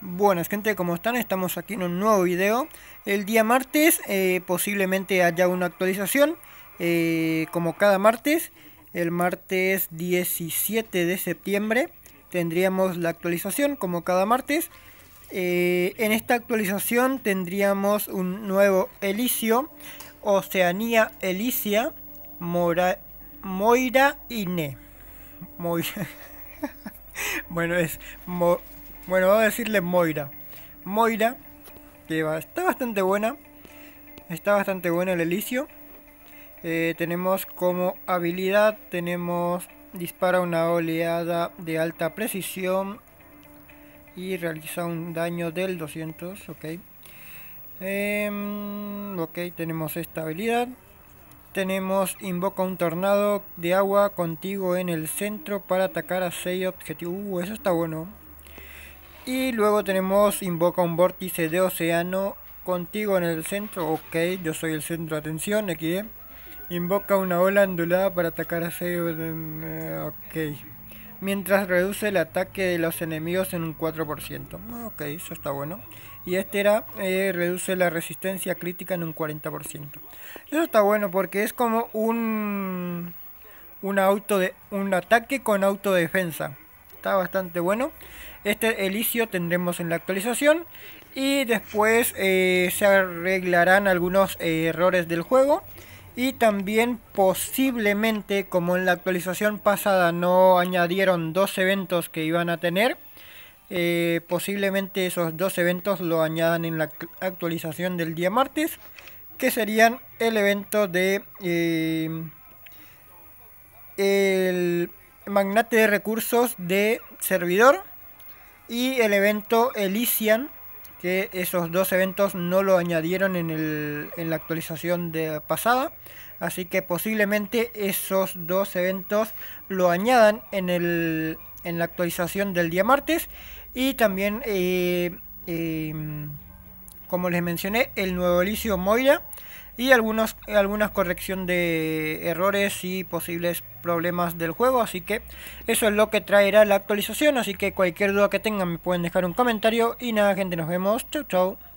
Buenas gente, ¿cómo están? Estamos aquí en un nuevo video. El día martes eh, posiblemente haya una actualización, eh, como cada martes. El martes 17 de septiembre tendríamos la actualización, como cada martes. Eh, en esta actualización tendríamos un nuevo elisio Oceanía Elicia, Mora, Moira Ine. Moira. bueno, es... Bueno, voy a decirle Moira. Moira, que está bastante buena. Está bastante buena el elicio. Eh, tenemos como habilidad, tenemos dispara una oleada de alta precisión y realiza un daño del 200, ok. Em, ok, tenemos esta habilidad. Tenemos invoca un tornado de agua contigo en el centro para atacar a seis objetivos. Uh, eso está bueno. Y luego tenemos invoca un vórtice de océano contigo en el centro. Ok, yo soy el centro de atención aquí. Eh. Invoca una ola ondulada para atacar a em, eh, Ok. Mientras reduce el ataque de los enemigos en un 4%. Ok, eso está bueno. Y este era eh, reduce la resistencia crítica en un 40%. Eso está bueno porque es como un un auto de un ataque con autodefensa. Está bastante bueno. Este elicio tendremos en la actualización. Y después eh, se arreglarán algunos eh, errores del juego. Y también posiblemente, como en la actualización pasada no añadieron dos eventos que iban a tener, eh, posiblemente esos dos eventos lo añadan en la actualización del día martes, que serían el evento de el magnate de recursos de servidor y el evento Elysian, que esos dos eventos no lo añadieron en, la actualización de pasada. Así que posiblemente esos dos eventos lo añadan en, la actualización del día martes. Y también, eh, em, como les mencioné, el nuevo Elicio Moira y algunos, algunas corrección de errores y posibles problemas del juego. Así que eso es lo que traerá la actualización. Así que cualquier duda que tengan me pueden dejar un comentario. Y nada, gente, nos vemos. Chau, chau.